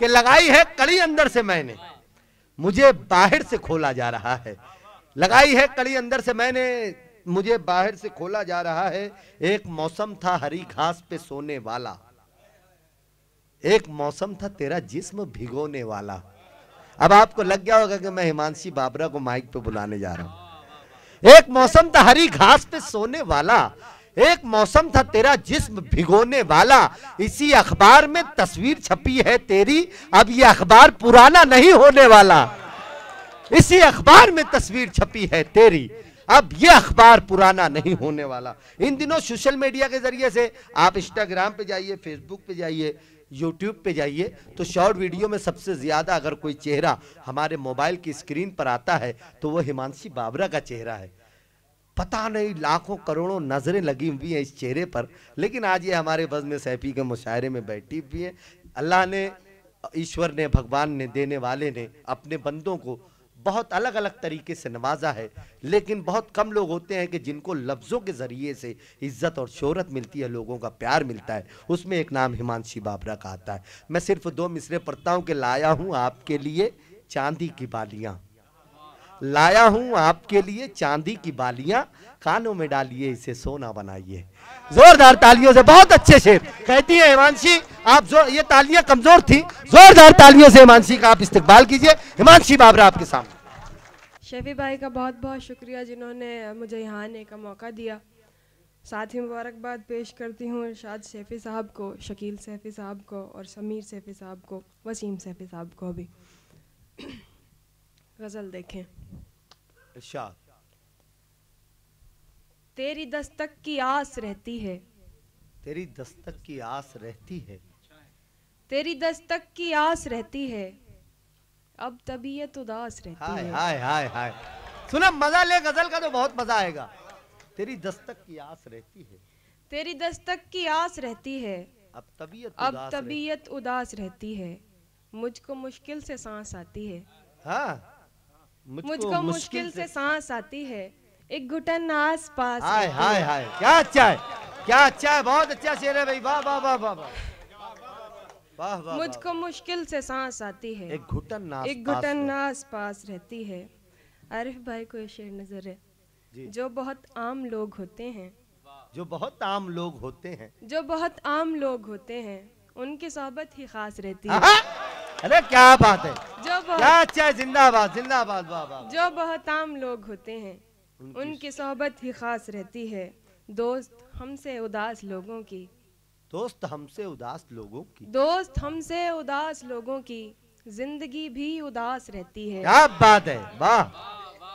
कि लगाई है कड़ी अंदर से मैंने मुझे बाहर से खोला जा रहा है लगाई है कड़ी अंदर से मैंने मुझे बाहर से खोला जा रहा है एक मौसम था हरी घास पे सोने वाला एक मौसम था तेरा जिस्म भिगोने वाला अब आपको लग गया होगा कि मैं हिमांशी बाबरा को माइक पे बुलाने जा रहा हूं एक मौसम था हरी घास पे सोने वाला एक मौसम था तेरा जिस्म भिगोने वाला इसी अखबार में तस्वीर छपी है तेरी अब ये अखबार पुराना नहीं होने वाला इसी अखबार में तस्वीर छपी है तेरी अब ये अखबार पुराना नहीं होने वाला इन दिनों सोशल मीडिया के जरिए से आप इंस्टाग्राम पे जाइए फेसबुक पे जाइए यूट्यूब पे जाइए तो शॉर्ट वीडियो में सबसे ज़्यादा अगर कोई चेहरा हमारे मोबाइल की स्क्रीन पर आता है तो वो हिमांशी बाबरा का चेहरा है पता नहीं लाखों करोड़ों नज़रें लगी हुई हैं इस चेहरे पर लेकिन आज ये हमारे वजन सैफी के मुशायरे में बैठी हुई है अल्लाह ने ईश्वर ने भगवान ने देने वाले ने अपने बंदों को बहुत अलग अलग तरीके से नवाजा है लेकिन बहुत कम लोग होते हैं कि जिनको लफ्ज़ों के ज़रिए से इज़्ज़त और शोहरत मिलती है लोगों का प्यार मिलता है उसमें एक नाम हिमांशी बाबरा का आता है मैं सिर्फ दो मिसरे पढ़ता हूँ कि लाया हूँ आपके लिए चांदी की बालियाँ लाया हूं आपके लिए चांदी की बालियां कानों में डालिए इसे सोना बनाइए जोरदार तालियों से बहुत अच्छे शेर कहती है हिमांशी आप जो ये तालियां कमजोर थी जोरदार तालियों से हिमांशी का आप इस्तेमाल कीजिए हिमांशी बाबरा आपके सामने शेफी भाई का बहुत बहुत शुक्रिया जिन्होंने मुझे यहाँ आने का मौका दिया साथ ही मुबारकबाद पेश करती हूँ इर्शाद सैफ़ी साहब को शकील सैफ़ी साहब को और समीर सैफ़ी साहब को वसीम सैफ़ी साहब को भी गजल देखें इरशाद अच्छा। तेरी दस्तक की आस रहती है तेरी दस्तक की आस रहती है तेरी दस्तक की आस रहती है अब तबीयत उदास रहती हाय, है हाय हाय हाय सुना मजा ले गजल का तो बहुत मजा आएगा तेरी दस्तक की आस रहती है तेरी दस्तक की आस रहती है अब तबीयत अब तबीयत उदास रहती है मुझको मुश्किल से सांस आती है हाँ मुझको मुश्किल से सांस आती है एक घुटन आस पास हाय हाय हाय क्या अच्छा है क्या अच्छा है बहुत अच्छा शेर है भाई वाह वाह वाह वाह मुझको मुश्किल से सांस आती है एक घुटन एक घुटन आस पास रहती है आरिफ भाई को यह शेर नजर है जो बहुत आम लोग होते हैं जो बहुत आम लोग होते हैं जो बहुत आम लोग होते हैं उनकी सोहबत ही खास रहती है अरे क्या बात है जो क्या अच्छा जिंदाबाद जिंदाबाद जो बहुत आम लोग होते हैं उनकी सोहबत ही खास रहती है दोस्त हमसे उदास लोगों की दोस्त हमसे उदास लोगों की दोस्त हमसे उदास लोगों की जिंदगी भी उदास रहती है क्या बात है वाह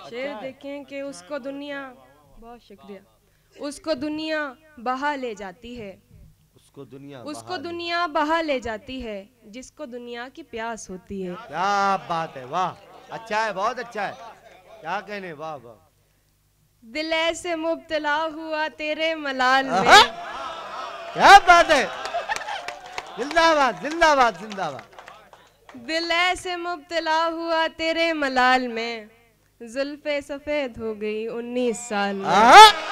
शेर अच्छा देखें कि उसको दुनिया बहुत शुक्रिया उसको दुनिया बहा ले जाती है उसको दुनिया उसको दुनिया बहा ले जाती है जिसको दुनिया की प्यास होती है क्या बात है वाह अच्छा है बहुत अच्छा है क्या कहने वाह वाह दिल ऐसे मुबतला हुआ तेरे मलाल में क्या बात है जिंदाबाद जिंदाबाद जिंदाबाद दिल ऐसे मुबतला हुआ तेरे मलाल में जुल्फे सफेद हो गई उन्नीस साल में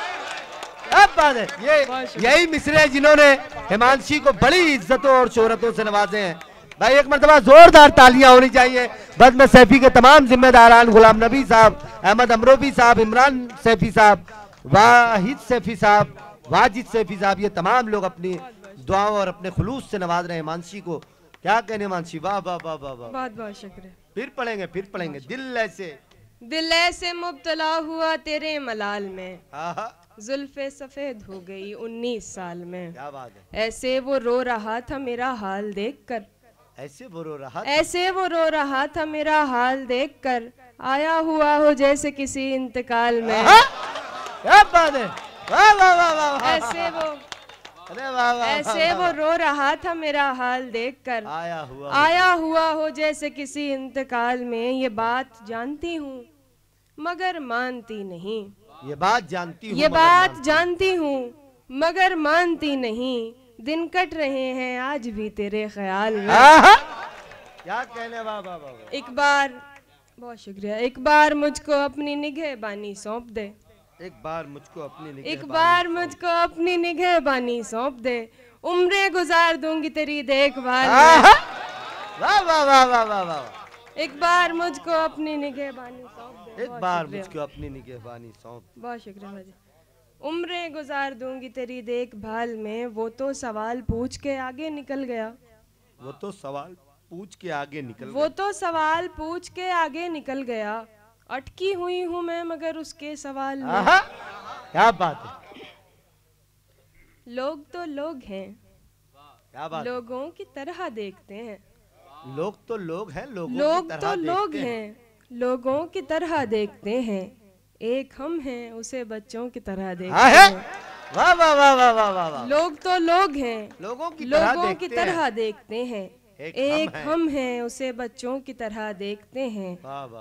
बात है ये यही मिसरे जिन्होंने हिमांशी को बड़ी इज्जतों और शोहरतों से नवाजे हैं भाई एक मरतबा जोरदार तालियां होनी चाहिए बद में सैफी के तमाम जिम्मेदारान गुलाम नबी साहब अहमद अमरोबी साहब इमरान सैफी साहब वाहिद सैफी साहब वाजिद सैफी साहब ये तमाम लोग अपनी दुआओं और अपने खलूस से नवाज रहे हैं मानसी को क्या कहने मानसी वाह वाह वाह वाह वाह बहुत बहुत शुक्रिया फिर पढ़ेंगे फिर पढ़ेंगे दिल ऐसे दिल ऐसे मुबतला हुआ तेरे मलाल में हाँ, हाँ। जुल्फे सफेद हो गई उन्नीस साल में क्या बात है ऐसे वो रो रहा था मेरा हाल देखकर ऐसे वो रो रहा ऐसे वो रो रहा था मेरा हाल देखकर आया हुआ हो जैसे किसी इंतकाल में क्या बात है वाह वाह वाह वाह ऐसे वो अरे वाह वाह ऐसे वो रो रहा था मेरा हाल देखकर आया हुआ आया हुआ हो जैसे किसी इंतकाल में ये बात जानती हूँ मगर मानती नहीं ये बात जानती हूँ ये बात जानती हूँ मगर मानती नहीं दिन कट रहे हैं आज भी तेरे ख्याल में क्या कहने बाबा बाबा एक बार बहुत शुक्रिया एक बार मुझको अपनी निगह बानी सौंप दे एक बार मुझको अपनी निगह एक बार मुझको अपनी निगह बानी सौंप दे उम्रे गुजार दूंगी तेरी देखभाल वाह वाह वाह वाह वाह वाह एक बार मुझको अपनी निगहबानी सौंप एक बार मुझको अपनी निगहबानी सौंप बहुत शुक्रिया भाजी उम्रें गुजार दूंगी तेरी देखभाल में वो तो सवाल पूछ के आगे निकल गया वो तो सवाल पूछ के आगे निकल वो तो सवाल पूछ के आगे निकल गया अटकी हुई हूँ मैं मगर उसके सवाल में क्या बात है लोग तो लोग हैं क्या बात लोगों की तरह देखते हैं लोग तो लोग हैं लोगों लोग की तरह तो लोग हैं।, लोगों की तरह देखते हैं एक हम हैं उसे बच्चों की तरह देखते हाँ हैं वाह वाह वाह वाह वाह वाह लोग तो लोग हैं लोगों की तरह लोगों की तरह देखते हैं एक, एक हम हैं उसे बच्चों की तरह देखते हैं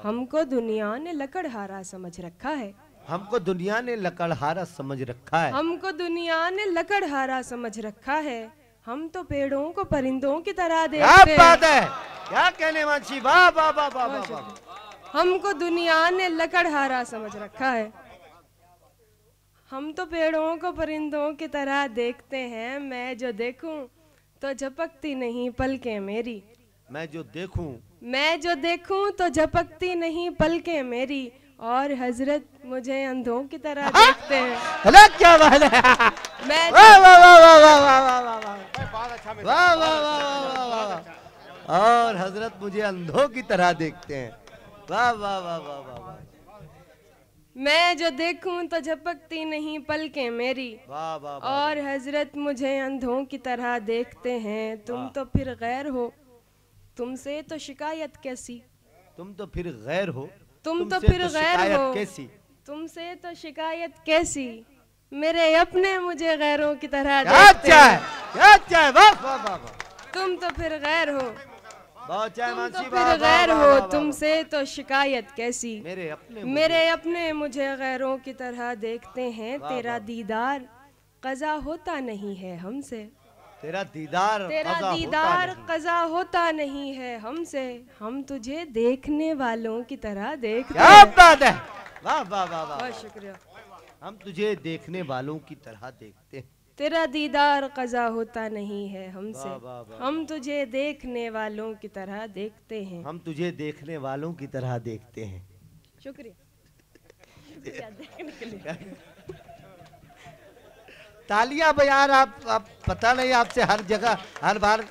हमको दुनिया ने लकड़हारा समझ रखा है हमको दुनिया ने लकड़हारा समझ रखा है हमको दुनिया ने लकड़हारा समझ रखा है हम तो पेड़ों को परिंदों की तरह देखते क्या बात है क्या कहने वाची वाह वाह वाह वाह वाह हमको दुनिया ने लकड़हारा समझ रखा है हम तो पेड़ों को परिंदों की तरह देखते हैं मैं जो देखूं तो झपकती नहीं के मेरी मैं जो देखूं मैं जो देखूं तो झपकती नहीं पलके मेरी और हजरत मुझे अंधों की तरह हाँ? देखते हैं क्या मैं तो- वाह वाह वाह वाह वाह वाह वाह वाह वाह वाह वाह वाह और हजरत मुझे अंधों की तरह देखते हैं वाह वाह वाह वाह वाह मैं जो देखूं तो झपकती नहीं पलके मेरी वाह वाह और हजरत मुझे अंधों की तरह देखते हैं तुम तो फिर गैर हो तुमसे तो शिकायत कैसी तुम तो फिर गैर हो तुम तो फिर गैर हो कैसी तुमसे तो शिकायत कैसी मेरे अपने मुझे गैरों की तरह अच्छा है तुम तो फिर गैर हो तो फिर गैर हो तुमसे तो शिकायत कैसी मेरे अपने मेरे अपने मुझे गैरों की तरह देखते हैं तेरा दीदार कजा होता नहीं है हमसे तेरा दीदार तेरा कजा दीदार होता कजा होता नहीं है हमसे हम तुझे देखने वालों की तरह देखते हैं वाह वाह वाह बहुत शुक्रिया हम तुझे देखने वालों की तरह देखते हैं तेरा दीदार कजा होता नहीं है हमसे हम तुझे देखने वालों की तरह देखते हैं हम तुझे देखने वालों की तरह देखते हैं शुक्रिया तालियां बयार आप, आप पता नहीं आपसे हर जगह हर बार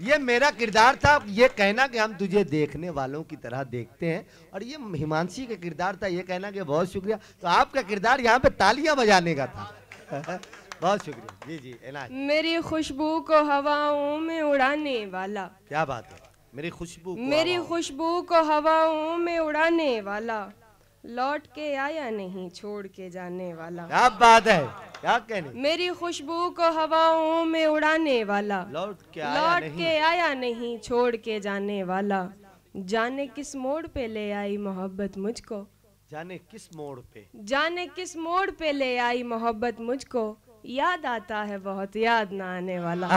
ये मेरा किरदार था ये कहना कि हम तुझे देखने वालों की तरह देखते हैं और ये हिमांशी का किरदार था ये कहना कि बहुत शुक्रिया तो आपका किरदार यहाँ पे तालियां बजाने का था बहुत शुक्रिया जी जी एना मेरी खुशबू को हवाओं में उड़ाने वाला क्या बात है मेरी खुशबू मेरी खुशबू को हवाओं में उड़ाने वाला लौट के आया नहीं छोड़ के जाने वाला क्या बात है क्या कहने मेरी खुशबू को हवाओं में उड़ाने वाला लौट के आया लौट नहीं। के आया नहीं छोड़ के जाने वाला जाने किस मोड़ पे ले आई मोहब्बत मुझको जाने किस मोड़ पे जाने किस मोड़ पे ले आई मोहब्बत मुझको याद आता है बहुत याद ना आने वाला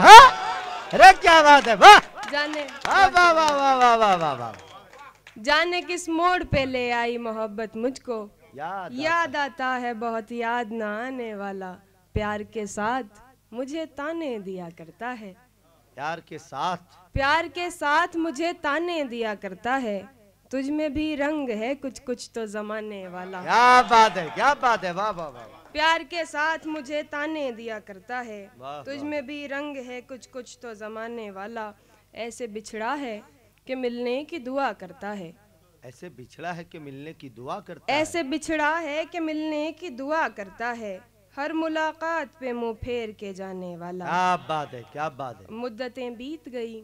अरे क्या बात है वाह जाने वाह वाह वाह वाह वाह वाह वाह जाने किस मोड़ पे ले आई मोहब्बत मुझको याद, याद आता है बहुत याद ना आने वाला प्यार के साथ मुझे ताने दिया करता है प्यार के साथ प्यार के साथ मुझे ताने दिया करता है तुझ में भी रंग है कुछ कुछ तो जमाने वाला क्या बात है क्या बात है वाह वाह वाह प्यार के साथ मुझे ताने दिया करता है तुझ में भी रंग है कुछ कुछ तो जमाने वाला ऐसे बिछड़ा है के मिलने की दुआ करता है ऐसे बिछड़ा है कि मिलने की दुआ करता ऐसे बिछड़ा है कि मिलने की दुआ करता है हर मुलाकात पे मुंह फेर के जाने वाला क्या बात है क्या बात है मुद्दतें बीत गई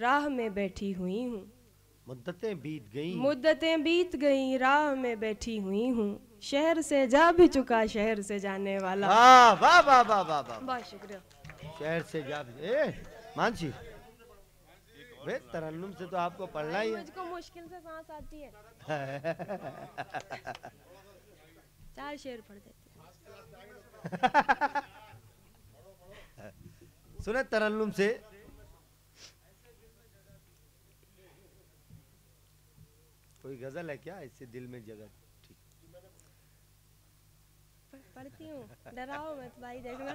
राह में बैठी हुई हूँ मुद्दतें बीत गई मुद्दतें बीत गई राह में बैठी हुई हूँ शहर से जा भी चुका शहर से जाने वाला वाह वाह वाह वाह वाह बहुत शुक्रिया शहर से जा भी मानसी अरे तरन्नुम से तो आपको पढ़ना ही है मुझको मुश्किल से सांस आती है चार शेर पढ़ देती सुने तरन्नुम से कोई गजल है क्या इससे दिल में जगह ठीक पढ़ती हूँ डराओ मत भाई देखना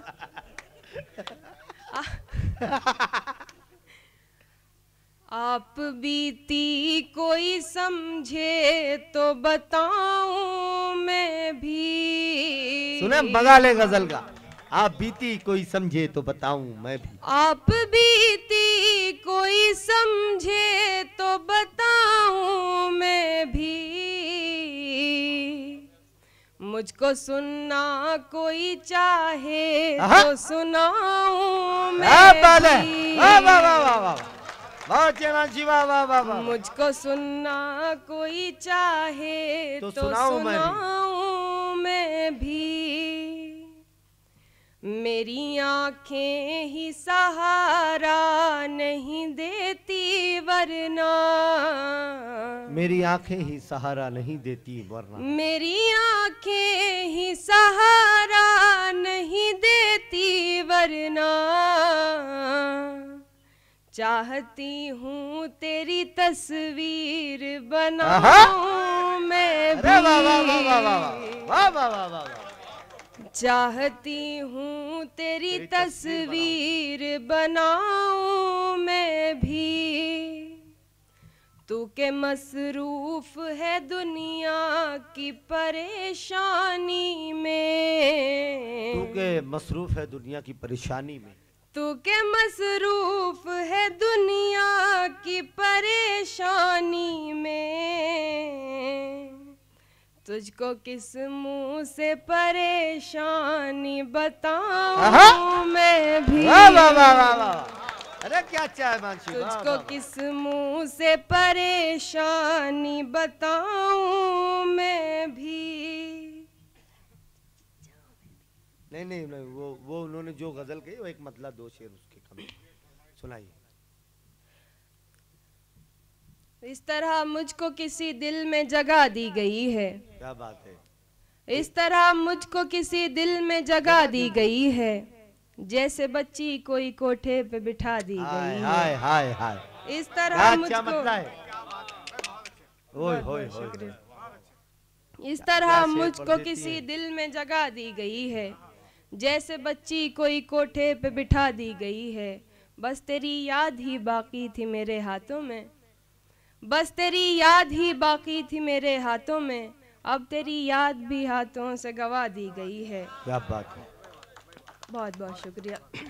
आप बीती कोई समझे तो बताऊं मैं भी सुने बगा ले गजल का आप बीती कोई समझे तो बताऊं मैं भी आप बीती कोई समझे तो बताऊं मैं भी मुझको सुनना कोई चाहे तो सुनाऊं हाँ, मैं भी हाँ, वाह वाह वाह वाह बहुत वाह वाह वाह वाह मुझको सुनना कोई चाहे तो, तो सुनाऊं मैं भी मेरी आंखें ही सहारा नहीं देती वरना मेरी आंखें ही सहारा नहीं देती वरना मेरी आंखें ही सहारा नहीं देती वरना चाहती हूँ तेरी तस्वीर बनाऊं मैं भी चाहती हूँ तेरी तस्वीर बनाऊं मैं भी तू के मसरूफ है दुनिया की परेशानी में तू के मसरूफ है दुनिया की परेशानी में तू के मसरूफ परेशानी में तुझको किस मुंह से परेशानी बताऊं मैं भी वाह वाह वाह वाह अरे क्या चाय अच्छा मानसी तुझको किस मुंह से परेशानी बताऊं मैं भी नहीं नहीं नहीं वो वो उन्होंने जो गजल कही वो एक मतलब दो शेर उसके कम सुनाइए इस तरह मुझको किसी दिल में जगह दी गई है क्या बात है इस तरह मुझको किसी दिल में जगह दी गई है जैसे बच्ची कोई कोठे पे बिठा दी गई हाय, हाय, हाय। इस तरह मुझको इस तरह मुझको किसी दिल में जगह दी गई है जैसे बच्ची कोई कोठे पे बिठा दी गई है बस तेरी याद ही बाकी थी मेरे हाथों में बस तेरी याद ही बाकी थी मेरे हाथों में अब तेरी याद भी हाथों से गवा दी गई है क्या बात है बहुत बहुत शुक्रिया